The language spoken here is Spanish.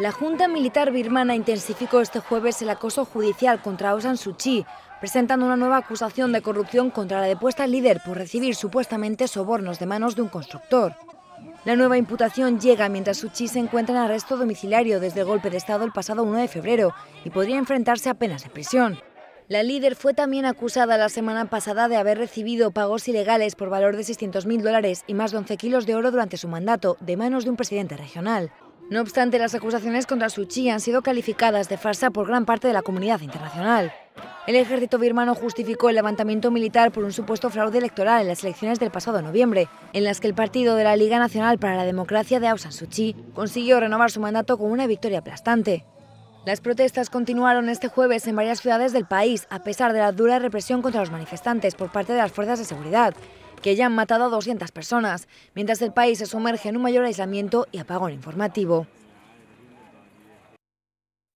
La Junta Militar Birmana intensificó este jueves el acoso judicial contra Aung San Suu Kyi, presentando una nueva acusación de corrupción contra la depuesta líder por recibir supuestamente sobornos de manos de un constructor. La nueva imputación llega mientras Suu Kyi se encuentra en arresto domiciliario desde el golpe de Estado el pasado 1 de febrero y podría enfrentarse a penas de prisión. La líder fue también acusada la semana pasada de haber recibido pagos ilegales por valor de 600.000 dólares y más de 11 kilos de oro durante su mandato de manos de un presidente regional. No obstante, las acusaciones contra Suu Kyi han sido calificadas de farsa por gran parte de la comunidad internacional. El ejército birmano justificó el levantamiento militar por un supuesto fraude electoral en las elecciones del pasado noviembre, en las que el partido de la Liga Nacional para la Democracia de Aung San Suu Kyi consiguió renovar su mandato con una victoria aplastante. Las protestas continuaron este jueves en varias ciudades del país, a pesar de la dura represión contra los manifestantes por parte de las fuerzas de seguridad, que ya han matado a 200 personas, mientras el país se sumerge en un mayor aislamiento y apagón informativo.